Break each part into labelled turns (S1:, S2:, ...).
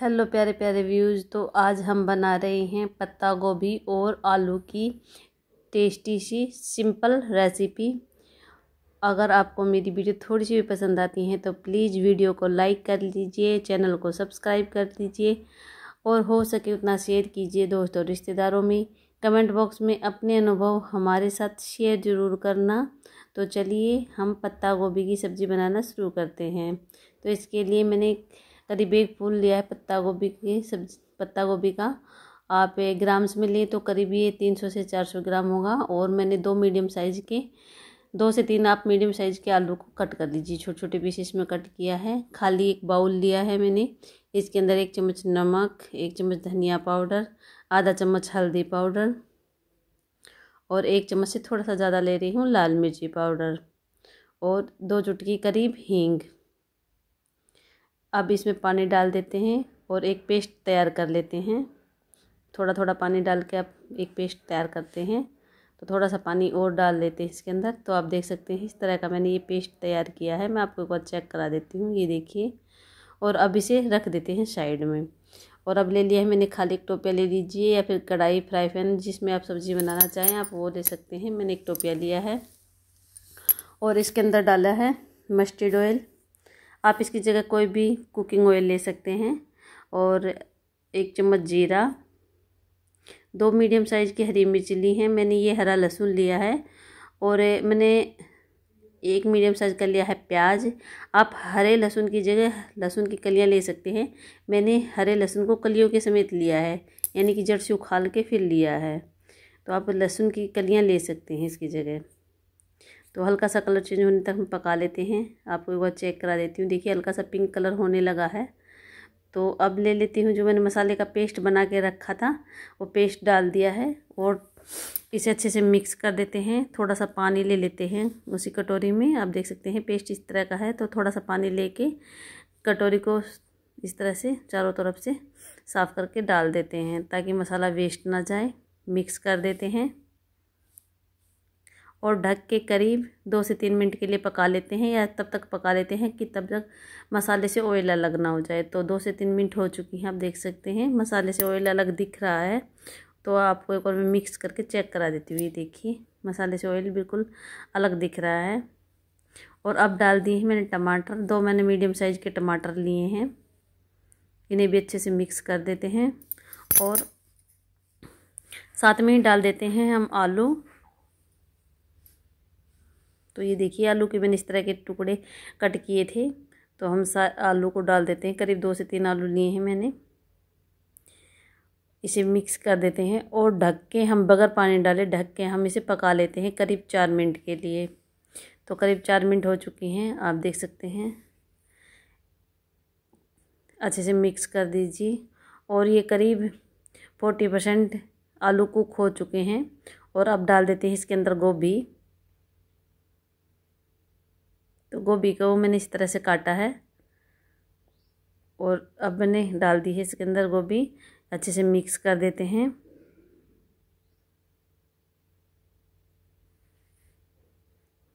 S1: hello प्यारे प्यारे views तो आज हम बना रहे हैं पत्ता गोभी और आलू की टेस्टी सी सिंपल रेसिपी अगर आपको मेरी वीडियो थोड़ी सी भी पसंद आती है तो प्लीज़ वीडियो को लाइक कर लीजिए चैनल को सब्सक्राइब कर लीजिए और हो सके उतना शेयर कीजिए दोस्तों रिश्तेदारों में कमेंट बॉक्स में अपने अनुभव हमारे साथ शेयर ज़रूर करना तो चलिए हम पत्ता गोभी की सब्ज़ी बनाना शुरू करते हैं तो इसके लिए मैंने करीब एक फूल लिया है पत्ता गोभी की सब्जी पत्ता गोभी का आप ग्राम्स में लें तो करीब ये तीन सौ से चार सौ ग्राम होगा और मैंने दो मीडियम साइज़ के दो से तीन आप मीडियम साइज़ के आलू को कट कर दीजिए छोटे छोटे पीसेस में कट किया है खाली एक बाउल लिया है मैंने इसके अंदर एक चम्मच नमक एक चम्मच धनिया पाउडर आधा चम्मच हल्दी पाउडर और एक चम्मच से थोड़ा सा ज़्यादा ले रही हूँ लाल मिर्ची पाउडर और दो चुटकी करीब हींग अब इसमें पानी डाल देते हैं और एक पेस्ट तैयार कर लेते हैं थोड़ा थोड़ा पानी डाल के आप एक पेस्ट तैयार करते हैं तो थोड़ा सा पानी और डाल देते हैं इसके अंदर तो आप देख सकते हैं इस तरह का मैंने ये पेस्ट तैयार किया है मैं आपको एक बार चेक करा देती हूँ ये देखिए और अब इसे रख देते हैं साइड में और अब ले लिया है मैंने खाली एक टोपिया ले लीजिए या फिर कढ़ाई फ्राई पैन जिसमें आप सब्ज़ी बनाना चाहें आप वो ले सकते हैं मैंने एक टोपिया लिया है और इसके अंदर डाला है मस्टर्ड ऑयल आप इसकी जगह कोई भी कुकिंग ऑयल ले सकते हैं और एक चम्मच जीरा दो मीडियम साइज़ की हरी मिर्च ली है मैंने ये हरा लहसुन लिया है और मैंने एक मीडियम साइज़ का लिया है प्याज आप हरे लहसुन की जगह लहसुन की कलियां ले सकते हैं मैंने हरे लहसुन को कलियों के समेत लिया है यानी कि जड़ से उखाल के फिर लिया है तो आप लहसुन की कलियां ले सकते हैं इसकी जगह तो हल्का सा कलर चेंज होने तक हम पका लेते हैं आपको एक बार चेक करा देती हूँ देखिए हल्का सा पिंक कलर होने लगा है तो अब ले लेती हूँ जो मैंने मसाले का पेस्ट बना के रखा था वो पेस्ट डाल दिया है और इसे अच्छे से मिक्स कर देते हैं थोड़ा सा पानी ले लेते हैं उसी कटोरी में आप देख सकते हैं पेस्ट इस तरह का है तो थोड़ा सा पानी लेके कटोरी को इस तरह से चारों तरफ से साफ़ करके डाल देते हैं ताकि मसाला वेस्ट ना जाए मिक्स कर देते हैं और ढक के करीब दो से तीन मिनट के लिए पका लेते हैं या तब तक पका लेते हैं कि तब तक मसाले से ऑयल अलग ना हो जाए तो दो से तीन मिनट हो चुकी हैं आप देख सकते हैं मसाले से ऑयल अलग दिख रहा है तो आपको एक और मैं मिक्स करके चेक करा देती हूँ ये देखिए मसाले से ऑयल बिल्कुल अलग दिख रहा है और अब डाल दिए हैं मैंने टमाटर दो मैंने मीडियम साइज़ के टमाटर लिए हैं इन्हें भी अच्छे से मिक्स कर देते हैं और साथ में ही डाल देते हैं हम आलू तो ये देखिए आलू के मैंने इस तरह के टुकड़े कट किए थे तो हम सा आलू को डाल देते हैं करीब दो से तीन आलू लिए हैं मैंने इसे मिक्स कर देते हैं और ढक के हम बगैर पानी डाले ढक के हम इसे पका लेते हैं करीब चार मिनट के लिए तो करीब चार मिनट हो चुकी हैं आप देख सकते हैं अच्छे से मिक्स कर दीजिए और ये करीब फोर्टी परसेंट आलू कुक हो चुके हैं और अब डाल देते हैं इसके अंदर गोभी तो गोभी को मैंने इस तरह से काटा है और अब मैंने डाल दी है इसके अंदर गोभी अच्छे से मिक्स कर देते हैं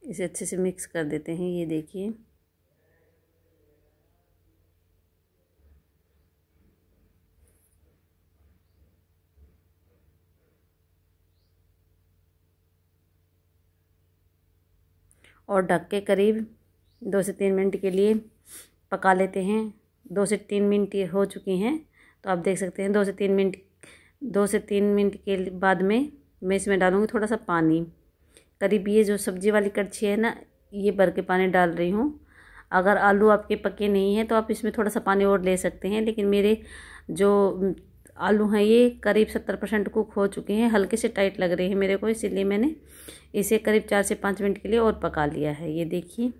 S1: इसे अच्छे से मिक्स कर देते हैं ये देखिए और ढक के करीब दो से तीन मिनट के लिए पका लेते हैं दो से तीन मिनट ये हो चुकी हैं तो आप देख सकते हैं दो से तीन मिनट दो से तीन मिनट के बाद में मैं इसमें डालूँगी थोड़ा सा पानी करीब ये जो सब्ज़ी वाली कड़छी है ना ये भर के पानी डाल रही हूँ अगर आलू आपके पके नहीं हैं तो आप इसमें थोड़ा सा पानी और ले सकते हैं लेकिन मेरे जो आलू हैं ये करीब सत्तर परसेंट कुक हो चुके हैं हल्के से टाइट लग रहे हैं मेरे को इसीलिए मैंने इसे करीब चार से पाँच मिनट के लिए और पका लिया है ये देखिए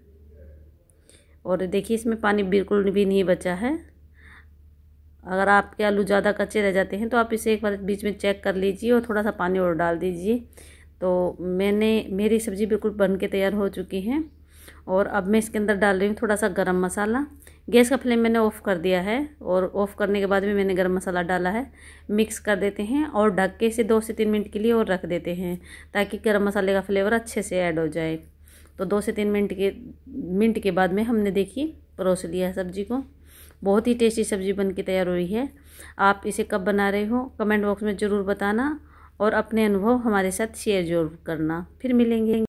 S1: और देखिए इसमें पानी बिल्कुल भी नहीं बचा है अगर आपके आलू ज़्यादा कच्चे रह जाते हैं तो आप इसे एक बार बीच में चेक कर लीजिए और थोड़ा सा पानी और डाल दीजिए तो मैंने मेरी सब्ज़ी बिल्कुल बन के तैयार हो चुकी है और अब मैं इसके अंदर डाल रही हूँ थोड़ा सा गरम मसाला गैस का फ्लेम मैंने ऑफ़ कर दिया है और ऑफ़ करने के बाद भी मैंने गरम मसाला डाला है मिक्स कर देते हैं और ढक के इसे दो से तीन मिनट के लिए और रख देते हैं ताकि गर्म मसाले का फ्लेवर अच्छे से ऐड हो जाए तो दो से तीन मिनट के मिनट के बाद में हमने देखी परोस लिया है सब्जी को बहुत ही टेस्टी सब्ज़ी बन के तैयार हुई है आप इसे कब बना रहे हो कमेंट बॉक्स में ज़रूर बताना और अपने अनुभव हमारे साथ शेयर जरूर करना फिर मिलेंगे